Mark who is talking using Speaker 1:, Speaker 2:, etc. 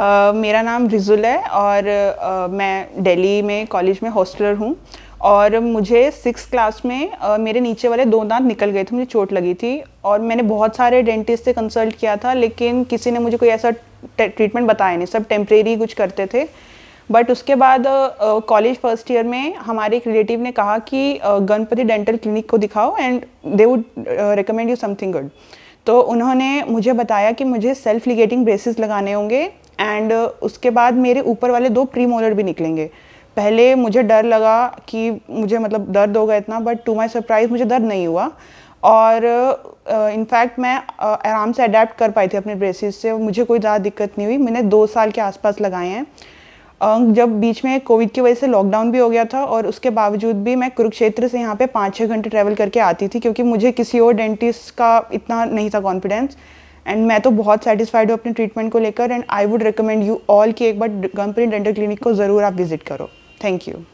Speaker 1: मेरा नाम रिजुल है और uh, मैं दिल्ली में कॉलेज में हॉस्टलर हूँ और मुझे सिक्स क्लास में uh, मेरे नीचे वाले दो दांत निकल गए थे मुझे चोट लगी थी और मैंने बहुत सारे डेंटिस्ट से कंसल्ट किया था लेकिन किसी ने मुझे कोई ऐसा ट्रीटमेंट बताया नहीं सब टेम्प्रेरी कुछ करते थे बट उसके बाद कॉलेज फर्स्ट ईयर में हमारे एक रिलेटिव ने कहा कि गणपति डेंटल क्लिनिक को दिखाओ and they would recommend you something good तो उन्होंने मुझे बताया कि मुझे सेल्फ लिगेटिंग ब्रेसेस लगाने होंगे एंड uh, उसके बाद मेरे ऊपर वाले दो प्री मोलर भी निकलेंगे पहले मुझे डर लगा कि मुझे मतलब दर्द होगा इतना बट टू माई सरप्राइज़ मुझे दर्द नहीं हुआ और इनफैक्ट uh, मैं uh, आराम से अडेप्ट कर पाई थी अपने ब्रेसिस से मुझे कोई ज़्यादा दिक्कत नहीं हुई मैंने दो साल के आसपास लगाए हैं uh, जब बीच में कोविड की वजह से लॉकडाउन भी हो गया था और उसके बावजूद भी मैं कुरुक्षेत्र से यहाँ पे पाँच छः घंटे ट्रैवल करके आती थी क्योंकि मुझे किसी और डेंटिस्ट का इतना नहीं था कॉन्फिडेंस एंड मैं तो बहुत सेटिस्फाइड हूँ अपने ट्रीटमेंट को लेकर and I would recommend you all कि एक बार गम्प्रीन डेंटल क्लिनिक को ज़रूर आप विज़िट करो थैंक यू